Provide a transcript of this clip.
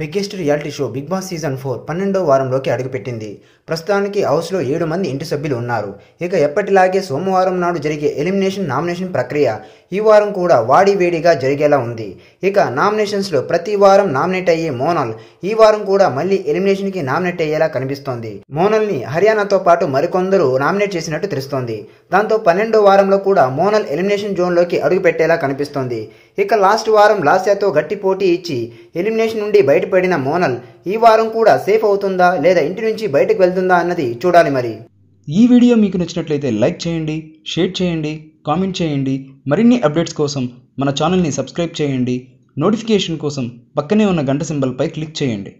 biggest reality show Bigg Boss season four పన్నెండో వారంలోకి అడుగుపెట్టింది ప్రస్తుతానికి హౌస్లో ఏడు మంది ఇంటి సభ్యులు ఉన్నారు ఇక ఎప్పటిలాగే సోమవారం నాడు జరిగే ఎలిమినేషన్ నామినేషన్ ప్రక్రియ ఈ వారం కూడా వాడి వేడిగా జరిగేలా ఉంది ఇక నామినేషన్స్లో ప్రతి వారం నామినేట్ అయ్యే మోనల్ ఈ వారం కూడా మళ్ళీ ఎలిమినేషన్కి నామినేట్ అయ్యేలా కనిపిస్తోంది మోనల్ని హర్యానాతో పాటు మరికొందరు నామినేట్ చేసినట్టు తెలుస్తోంది దాంతో పన్నెండో వారంలో కూడా మోనల్ ఎలిమినేషన్ జోన్లోకి అడుగుపెట్టేలా కనిపిస్తోంది ఇక లాస్ట్ వారం లాస్యాతో గట్టి పోటీ ఇచ్చి ఎలిమినేషన్ నుండి బయటపడిన మోనల్ ఈ వారం కూడా సేఫ్ అవుతుందా లేదా ఇంటి నుంచి బయటకు వెళ్తుందా అన్నది చూడాలి మరి ఈ వీడియో మీకు నచ్చినట్లయితే లైక్ చేయండి షేర్ చేయండి కామెంట్ చేయండి మరిన్ని అప్డేట్స్ కోసం మన ఛానల్ని సబ్స్క్రైబ్ చేయండి నోటిఫికేషన్ కోసం పక్కనే ఉన్న గంట సింబల్పై క్లిక్ చేయండి